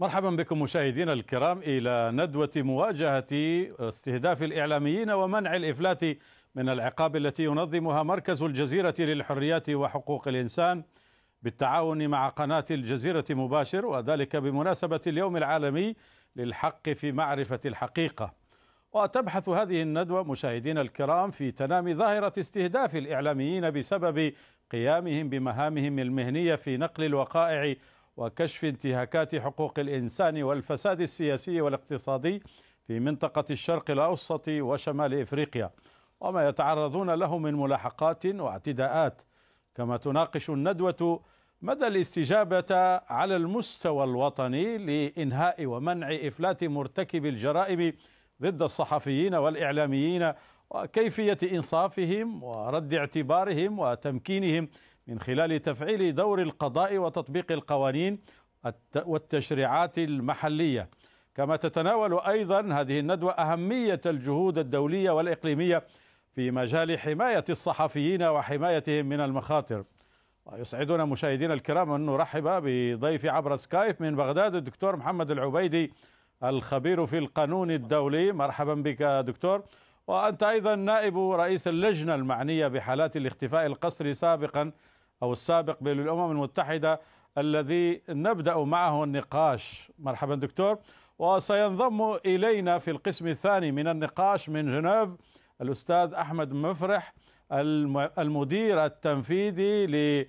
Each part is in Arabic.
مرحبا بكم مشاهدينا الكرام الى ندوه مواجهه استهداف الاعلاميين ومنع الافلات من العقاب التي ينظمها مركز الجزيره للحريات وحقوق الانسان بالتعاون مع قناه الجزيره مباشر وذلك بمناسبه اليوم العالمي للحق في معرفه الحقيقه. وتبحث هذه الندوه مشاهدينا الكرام في تنامي ظاهره استهداف الاعلاميين بسبب قيامهم بمهامهم المهنيه في نقل الوقائع وكشف انتهاكات حقوق الإنسان والفساد السياسي والاقتصادي في منطقة الشرق الأوسط وشمال إفريقيا وما يتعرضون له من ملاحقات واعتداءات كما تناقش الندوة مدى الاستجابة على المستوى الوطني لإنهاء ومنع إفلات مرتكب الجرائم ضد الصحفيين والإعلاميين وكيفية إنصافهم ورد اعتبارهم وتمكينهم من خلال تفعيل دور القضاء وتطبيق القوانين والتشريعات المحلية كما تتناول أيضا هذه الندوة أهمية الجهود الدولية والإقليمية في مجال حماية الصحفيين وحمايتهم من المخاطر ويسعدنا مشاهدينا الكرام أن نرحب بضيفي عبر سكايب من بغداد الدكتور محمد العبيدي الخبير في القانون الدولي مرحبا بك دكتور وأنت أيضا نائب رئيس اللجنة المعنية بحالات الاختفاء القسري سابقا أو السابق بالأمم المتحدة الذي نبدأ معه النقاش مرحبا دكتور وسينضم إلينا في القسم الثاني من النقاش من جنيف الأستاذ أحمد مفرح المدير التنفيذي ل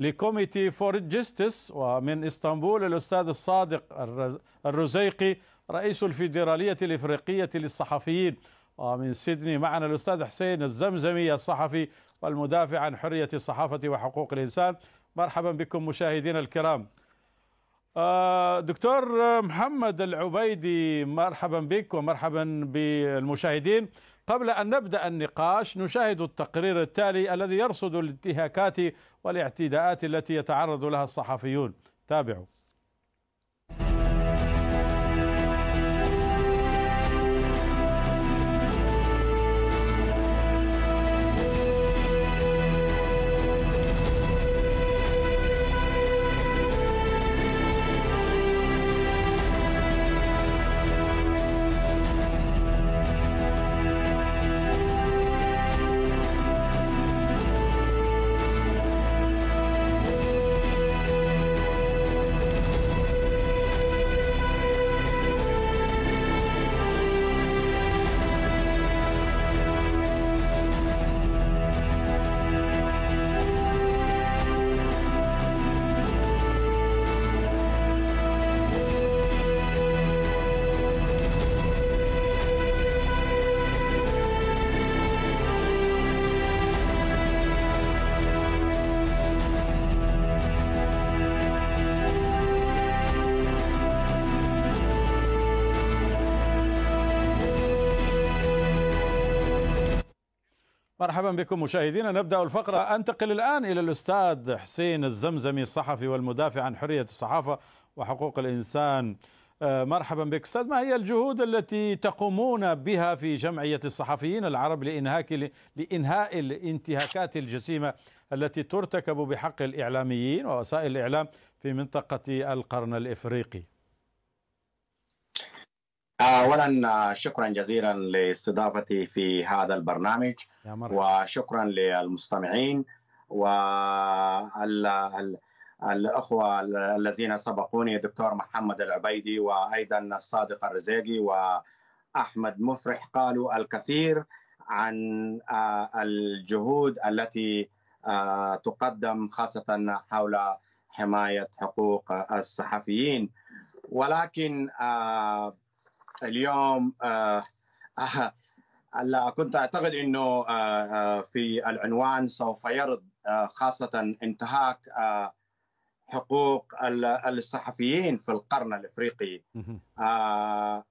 لكوميتي فور جستس ومن اسطنبول الاستاذ الصادق الرزيقي رئيس الفيدراليه الافريقيه للصحفيين ومن آه، سيدني معنا الأستاذ حسين الزمزمي الصحفي والمدافع عن حرية الصحافة وحقوق الإنسان مرحبا بكم مشاهدينا الكرام آه، دكتور محمد العبيدي مرحبا بك ومرحبا بالمشاهدين قبل أن نبدأ النقاش نشاهد التقرير التالي الذي يرصد الانتهاكات والاعتداءات التي يتعرض لها الصحفيون تابعوا مرحبا بكم مشاهدينا نبدا الفقره انتقل الان الى الاستاذ حسين الزمزمي الصحفي والمدافع عن حريه الصحافه وحقوق الانسان آه، مرحبا بك استاذ ما هي الجهود التي تقومون بها في جمعيه الصحفيين العرب لانهاك لانهاء الانتهاكات الجسيمه التي ترتكب بحق الاعلاميين ووسائل الاعلام في منطقه القرن الافريقي آه، اولا آه، شكرا جزيلا لاستضافتي في هذا البرنامج يا وشكرا للمستمعين والاخوه الذين سبقوني دكتور محمد العبيدي وايضا الصادق الرزاقي واحمد مفرح قالوا الكثير عن آه، الجهود التي تقدم خاصه حول حمايه حقوق الصحفيين ولكن اليوم هلا آه، آه، كنت اعتقد انه آه، في العنوان سوف يرد خاصه انتهاك حقوق الصحفيين في القرن الافريقي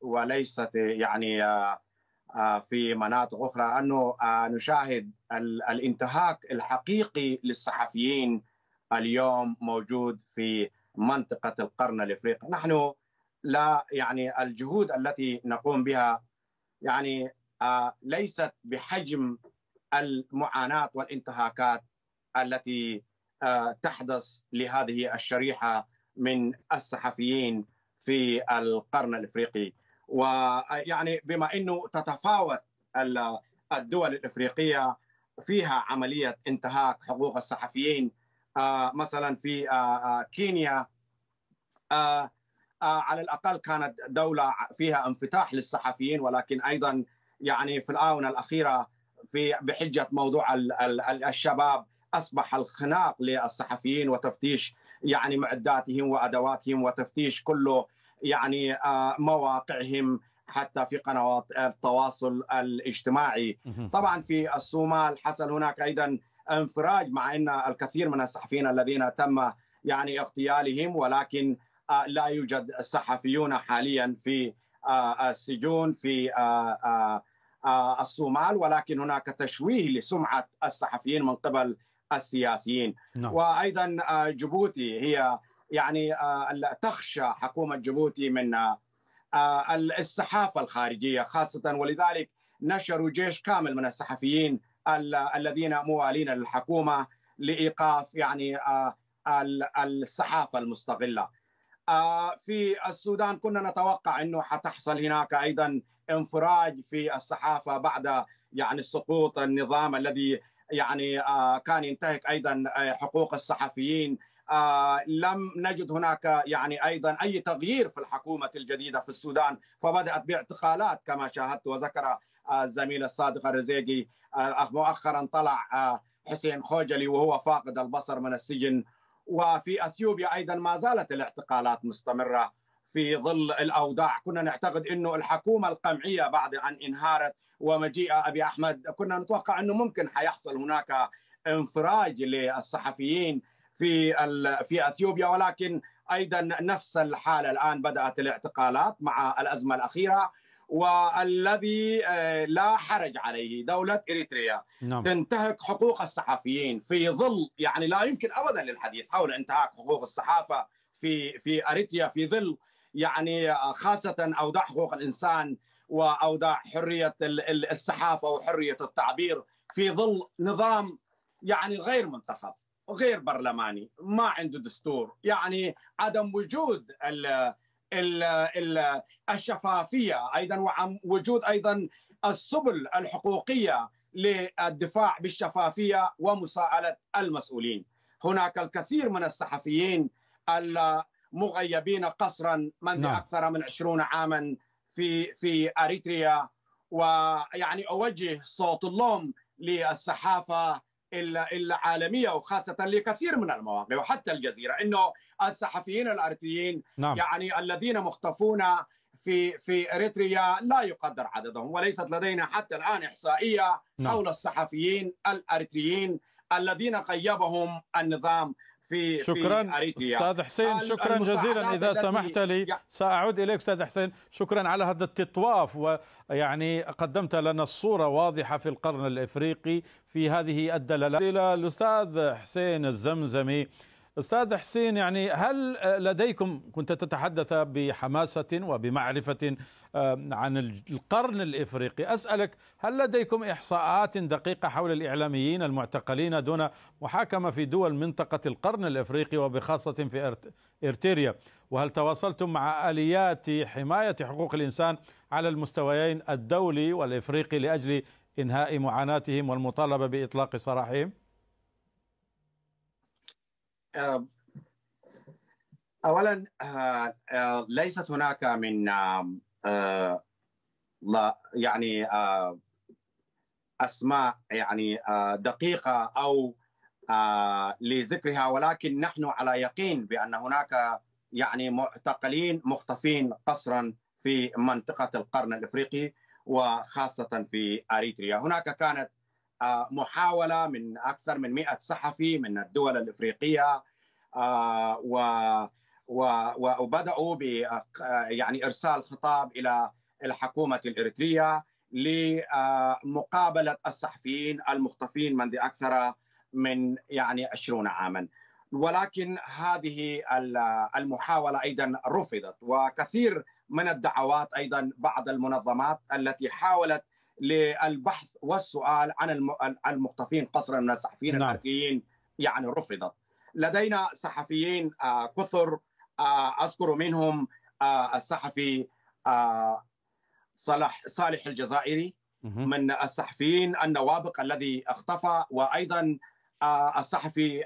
وليست يعني في مناطق اخرى انه نشاهد الانتهاك الحقيقي للصحفيين اليوم موجود في منطقه القرن الافريقي نحن لا يعني الجهود التي نقوم بها يعني آه، ليست بحجم المعاناه والانتهاكات التي آه، تحدث لهذه الشريحه من الصحفيين في القرن الافريقي ويعني آه، بما انه تتفاوت الدول الافريقيه فيها عمليه انتهاك حقوق الصحفيين مثلا في كينيا آه، على الاقل كانت دوله فيها انفتاح للصحفيين ولكن ايضا يعني في الاونه الاخيره في بحجه موضوع الشباب اصبح الخناق للصحفيين وتفتيش يعني معداتهم وادواتهم وتفتيش كله يعني آه، مواقعهم حتى في قنوات التواصل الاجتماعي طبعا في الصومال حصل هناك ايضا انفراج مع ان الكثير من الصحفيين الذين تم يعني اغتيالهم ولكن آه، لا يوجد صحفيون حاليا في آه، السجون في آه، الصومال ولكن هناك تشويه لسمعه الصحفيين من قبل السياسيين نعم. وايضا جيبوتي هي يعني تخشى حكومه جيبوتي من الصحافه الخارجيه خاصه ولذلك نشروا جيش كامل من الصحفيين الذين موالين للحكومه لايقاف يعني الصحافه المستقله آه، في السودان كنا نتوقع انه حتحصل هناك ايضا انفراج في الصحافه بعد يعني سقوط النظام الذي يعني آه، كان ينتهك ايضا آه، حقوق الصحفيين لم نجد هناك يعني ايضا اي تغيير في الحكومه الجديده في السودان فبدات باعتقالات كما شاهدت وذكر الزميل الصادق الرزيقي مؤخرا طلع حسين خوجلي وهو فاقد البصر من السجن وفي اثيوبيا ايضا ما زالت الاعتقالات مستمره في ظل الاوضاع، كنا نعتقد انه الحكومه القمعيه بعد ان انهارت ومجيء ابي احمد كنا نتوقع انه ممكن حيحصل هناك انفراج للصحفيين في في اثيوبيا ولكن ايضا نفس الحاله الان بدات الاعتقالات مع الازمه الاخيره والذي آه، لا حرج عليه دولة إريتريا نعم. تنتهك حقوق الصحفيين في ظل يعني لا يمكن أبدا للحديث حول انتهاك حقوق الصحافة في في أريتريا في ظل يعني آه، خاصة أوضاع حقوق الإنسان وأوضاع حرية الصحافة وحرية التعبير في ظل نظام يعني غير منتخب غير برلماني ما عنده دستور يعني عدم وجود الشفافيه ايضا وعن وجود ايضا السبل الحقوقيه للدفاع بالشفافيه ومساءله المسؤولين. هناك الكثير من الصحفيين المغيبين قسرا منذ نعم. اكثر من 20 عاما في في اريتريا ويعني اوجه صوت اللوم للصحافه العالميه وخاصه لكثير من المواقع وحتى الجزيره انه الصحفيين الارتيين نعم. يعني الذين مختفون في في اريتريا لا يقدر عددهم وليست لدينا حتى الان احصائيه نعم. حول الصحفيين الاريتريين الذين خيبهم النظام في شكرا في أريتريا. استاذ حسين شكرا جزيلا اذا سمحت لي ساعود اليك استاذ حسين شكرا على هذا التطواف ويعني قدمت لنا الصوره واضحه في القرن الافريقي في هذه الدلالات الى الاستاذ حسين الزمزمي استاذ حسين يعني هل آه، لديكم كنت تتحدث بحماسه وبمعرفه آه، عن القرن الافريقي اسالك هل لديكم احصاءات دقيقه حول الاعلاميين المعتقلين دون محاكمه في دول منطقه القرن الافريقي وبخاصه في ارتيريا وهل تواصلتم مع اليات حمايه حقوق الانسان على المستويين الدولي والافريقي لاجل انهاء معاناتهم والمطالبه باطلاق سراحهم آه، اولا آه، آه، ليست هناك من لا يعني اسماء يعني دقيقه او لذكرها ولكن نحن على يقين بان هناك يعني معتقلين مخطفين قسرا في منطقه القرن الافريقي وخاصه في اريتريا هناك كانت آه، محاوله من اكثر من 100 صحفي من الدول الافريقيه آه، و وبداوا ب آه، يعني ارسال خطاب الى الحكومه الاريتريه لمقابله الصحفيين المختفين منذ اكثر من يعني 20 عاما ولكن هذه المحاوله ايضا رفضت وكثير من الدعوات ايضا بعض المنظمات التي حاولت للبحث والسؤال عن المختفين قصرا من الصحفيين نعم. الامريكيين يعني رفضت. لدينا صحفيين آه، كثر آه، اذكر منهم آه، الصحفي صلاح صالح الجزائري من الصحفيين النوابق الذي اختفى وايضا الصحفي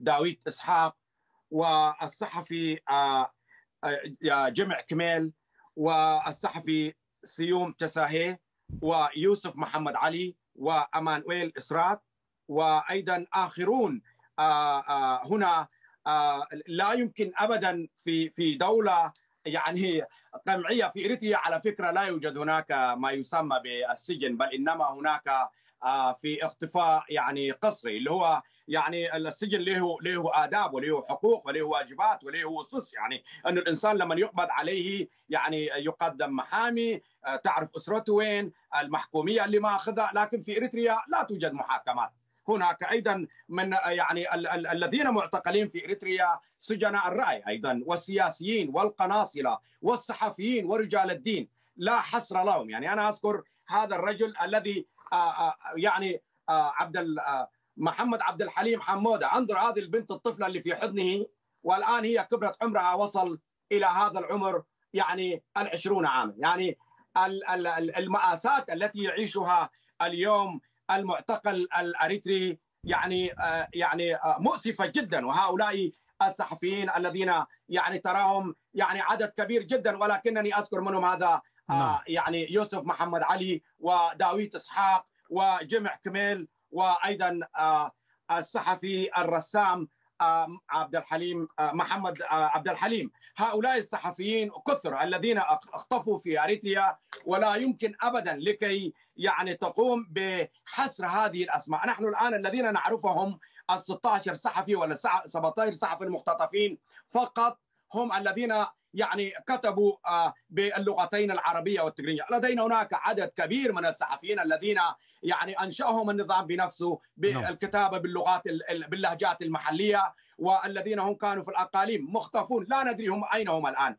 داويت اسحاق والصحفي جمع كمال والصحفي سيوم تساهي ويوسف محمد علي وأمانويل إسرات وأيضا آخرون آه، آه، هنا آه، لا يمكن أبدا في في دولة يعني قمعية في إريتريا على فكرة لا يوجد هناك ما يسمى بالسجن بل إنما هناك آه، في اختفاء يعني قصري اللي هو يعني السجن له له آداب وله حقوق وله واجبات وله أسس يعني أنه الإنسان لما يقبض عليه يعني يقدم محامي آه، تعرف أسرته وين المحكومية اللي ماخذها لكن في إريتريا لا توجد محاكمات هناك ايضا من آه، يعني ال- ال- الذين معتقلين في اريتريا سجناء الراي ايضا والسياسيين والقناصله والصحفيين ورجال الدين لا حصر لهم يعني انا اذكر هذا الرجل الذي آه، آه، يعني آه، عبد محمد عبد الحليم حموده انظر هذه البنت الطفله اللي في حضنه والان هي كبرت عمرها وصل الى هذا العمر يعني العشرون عاما يعني المآسات التي يعيشها اليوم المعتقل الاريتري يعني يعني مؤسفه جدا وهؤلاء الصحفيين الذين يعني تراهم يعني عدد كبير جدا ولكنني اذكر منهم هذا آه نعم. يعني يوسف محمد علي وداويت اسحاق وجمع كميل وايضا آه الصحفي الرسام آه، عبد الحليم آه، محمد آه، عبد الحليم هؤلاء الصحفيين كثر الذين اخطفوا في اريتريا ولا يمكن ابدا لكي يعني تقوم بحصر هذه الاسماء نحن الان الذين نعرفهم ال 16 صحفي ولا 17 صحفي المختطفين فقط هم الذين يعني كتبوا آه، باللغتين العربية والتجرية لدينا هناك عدد كبير من الصحفيين الذين يعني أنشأهم النظام بنفسه نعم. بالكتابة باللغات باللهجات المحلية والذين هم كانوا في الأقاليم مختفون لا ندري هم أين هم الآن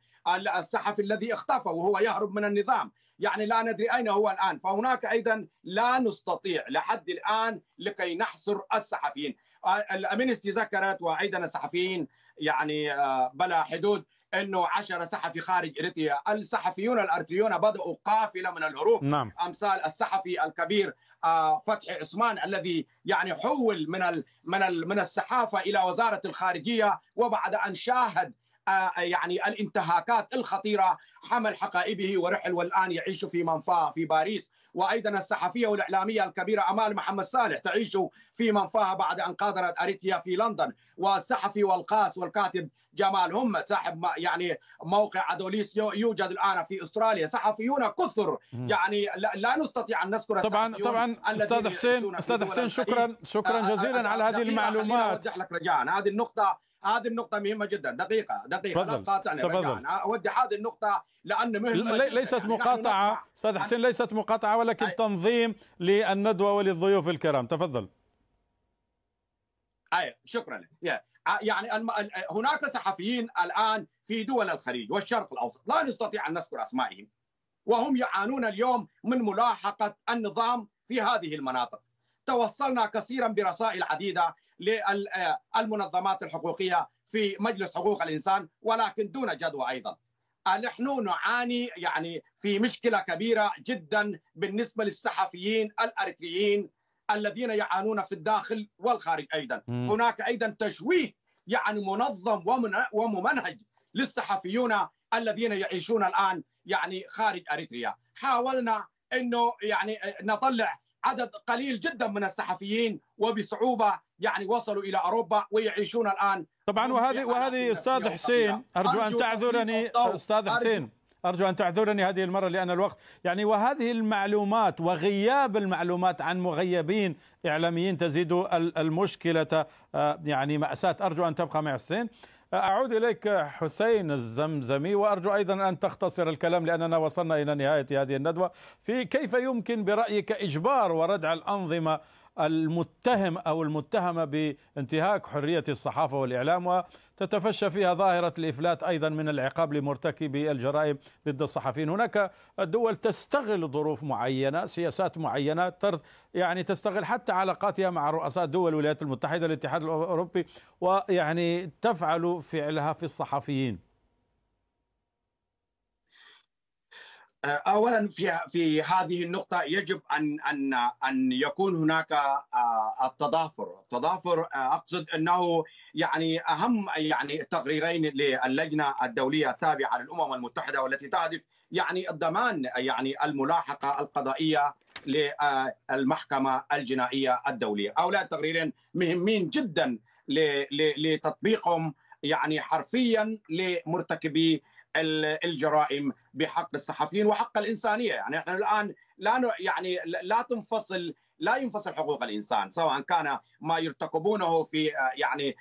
الصحفي الذي اختفى وهو يهرب من النظام يعني لا ندري أين هو الآن فهناك أيضا لا نستطيع لحد الآن لكي نحصر الصحفيين آه، الأمينستي ذكرت وايضا الصحفيين يعني آه، بلا حدود انه 10 صحفي خارج اريتريا، الصحفيون الارتريون بداوا قافله من الهروب نعم. امثال الصحفي الكبير آه، فتحي عثمان الذي يعني حول من من من الصحافه الى وزاره الخارجيه وبعد ان شاهد آه، يعني الانتهاكات الخطيره حمل حقائبه ورحل والان يعيش في منفاه في باريس وايضا الصحفيه والاعلاميه الكبيره امال محمد صالح تعيش في منفاها بعد ان قادرت اريتريا في لندن والصحفي والقاس والكاتب جمال هم صاحب يعني موقع ادوليس يوجد الان في استراليا صحفيون كثر يعني لا نستطيع ان نذكر طبعا طبعا استاذ حسين استاذ حسين شكرا إيه، شكرا آه، آه، جزيلا على هذه المعلومات لك رجاء هذه النقطه هذه النقطه مهمه جدا دقيقه دقيقه لا تقاطعني تفضل. أودي هذه النقطه لان مهمه لي جداً. ليست يعني مقاطعه استاذ حسين ليست مقاطعه ولكن أي. تنظيم للندوه وللضيوف الكرام تفضل اي شكرا لك يعني هناك صحفيين الان في دول الخليج والشرق الاوسط لا نستطيع ان نذكر اسمائهم وهم يعانون اليوم من ملاحقه النظام في هذه المناطق توصلنا كثيرا برسائل عديده للمنظمات آه، الحقوقيه في مجلس حقوق الانسان ولكن دون جدوى ايضا. آه، نحن نعاني يعني في مشكله كبيره جدا بالنسبه للصحفيين الاريتريين الذين يعانون في الداخل والخارج ايضا. م. هناك ايضا تشويه يعني منظم وممنهج للصحفيون الذين يعيشون الان يعني خارج اريتريا. حاولنا انه يعني آه، نطلع عدد قليل جدا من الصحفيين وبصعوبه يعني وصلوا الى اوروبا ويعيشون الان طبعا وهذه وهذه استاذ حسين ارجو ان تعذرني استاذ حسين أرجو أن تعذرني هذه المرة لأن الوقت يعني وهذه المعلومات وغياب المعلومات عن مغيبين إعلاميين تزيد المشكلة آه، يعني مأساة أرجو أن تبقى مع حسين أعود إليك حسين الزمزمي وأرجو أيضا أن تختصر الكلام لأننا وصلنا إلى نهاية هذه الندوة في كيف يمكن برأيك إجبار وردع الأنظمة المتهم أو المتهمة بانتهاك حرية الصحافة والإعلام وتتفشى فيها ظاهرة الإفلات أيضا من العقاب لمرتكبي الجرائم ضد الصحفيين هناك الدول تستغل ظروف معينة سياسات معينة يعني تستغل حتى علاقاتها مع رؤساء دول الولايات المتحدة الاتحاد الأوروبي ويعني تفعل فعلها في الصحفيين آه، اولا في في هذه النقطه يجب ان ان ان يكون هناك آه، التضافر، التضافر آه، اقصد انه يعني اهم يعني تقريرين للجنه الدوليه التابعه للامم المتحده والتي تهدف يعني الضمان يعني الملاحقه القضائيه للمحكمه الجنائيه الدوليه، هؤلاء التقريرين مهمين جدا لتطبيقهم يعني حرفيا لمرتكبي الجرائم بحق الصحفيين وحق الانسانيه يعني احنا الان لا يعني لا تنفصل لا ينفصل حقوق الانسان سواء كان ما يرتكبونه في آه، يعني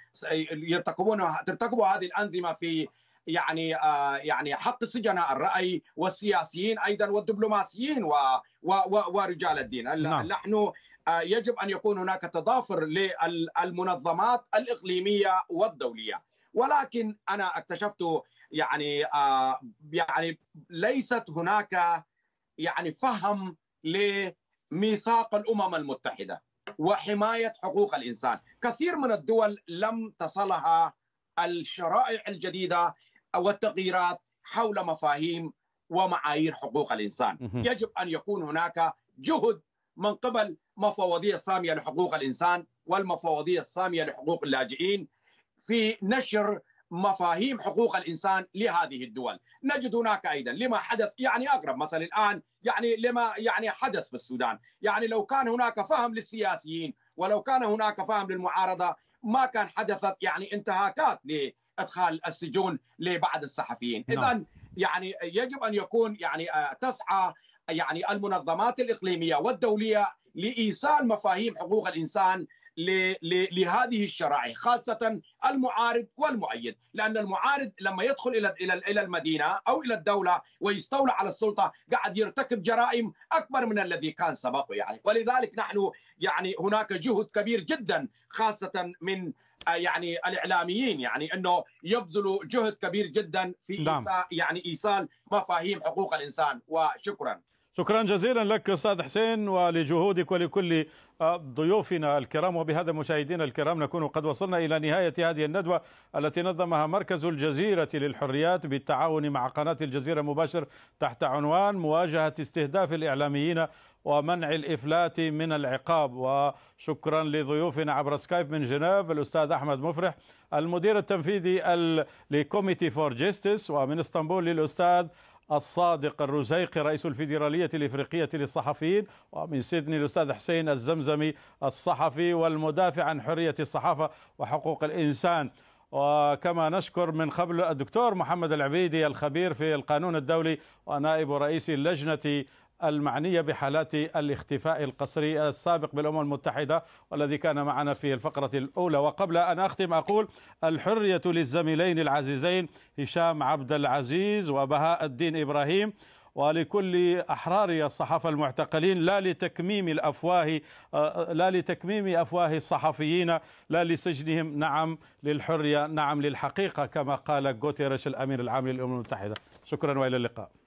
يرتكبونه ترتكب هذه الانظمه في يعني آه، يعني حق سجناء الراي والسياسيين ايضا والدبلوماسيين و و و ورجال الدين نعم. نحن آه، يجب ان يكون هناك تضافر للمنظمات الاقليميه والدوليه ولكن انا اكتشفت يعني آه يعني ليست هناك يعني فهم لميثاق الامم المتحده وحمايه حقوق الانسان، كثير من الدول لم تصلها الشرائع الجديده والتغييرات حول مفاهيم ومعايير حقوق الانسان، يجب ان يكون هناك جهد من قبل مفوضيه الساميه لحقوق الانسان والمفوضيه الساميه لحقوق اللاجئين في نشر مفاهيم حقوق الانسان لهذه الدول، نجد هناك ايضا لما حدث يعني اقرب مثلا الان يعني لما يعني حدث في السودان، يعني لو كان هناك فهم للسياسيين ولو كان هناك فهم للمعارضه ما كان حدثت يعني انتهاكات لادخال السجون لبعض الصحفيين، نعم. اذا يعني يجب ان يكون يعني آه، تسعى يعني المنظمات الاقليميه والدوليه لايصال مفاهيم حقوق الانسان لهذه الشرائع خاصة المعارض والمؤيد لأن المعارض لما يدخل إلى إلى المدينة أو إلى الدولة ويستولى على السلطة قاعد يرتكب جرائم أكبر من الذي كان سبقه يعني ولذلك نحن يعني هناك جهد كبير جدا خاصة من آه، يعني الاعلاميين يعني انه يبذلوا جهد كبير جدا في نعم. يعني ايصال مفاهيم حقوق الانسان وشكرا شكرا جزيلا لك استاذ حسين ولجهودك ولكل آه، ضيوفنا الكرام وبهذا مشاهدينا الكرام نكون قد وصلنا الى نهايه هذه الندوه التي نظمها مركز الجزيره للحريات بالتعاون مع قناه الجزيره مباشر تحت عنوان مواجهه استهداف الاعلاميين ومنع الافلات من العقاب وشكرا لضيوفنا عبر سكايب من جنيف الاستاذ احمد مفرح المدير التنفيذي لكوميتي فور جيستس ومن اسطنبول للاستاذ الصادق الرزيقي رئيس الفيدرالية الإفريقية للصحفيين ومن سيدني الأستاذ حسين الزمزمي الصحفي والمدافع عن حرية الصحافة وحقوق الإنسان وكما نشكر من قبل الدكتور محمد العبيدي الخبير في القانون الدولي ونائب رئيس اللجنة المعنية بحالات الاختفاء القسري السابق بالأمم المتحدة والذي كان معنا في الفقرة الأولى وقبل أن أختم أقول الحرية للزميلين العزيزين هشام عبد العزيز وبهاء الدين إبراهيم ولكل احرار الصحافه المعتقلين لا لتكميم الافواه آه، لا لتكميم افواه الصحفيين لا لسجنهم نعم للحريه نعم للحقيقه كما قال غوتيريش الأمير العام للامم المتحده شكرا والى اللقاء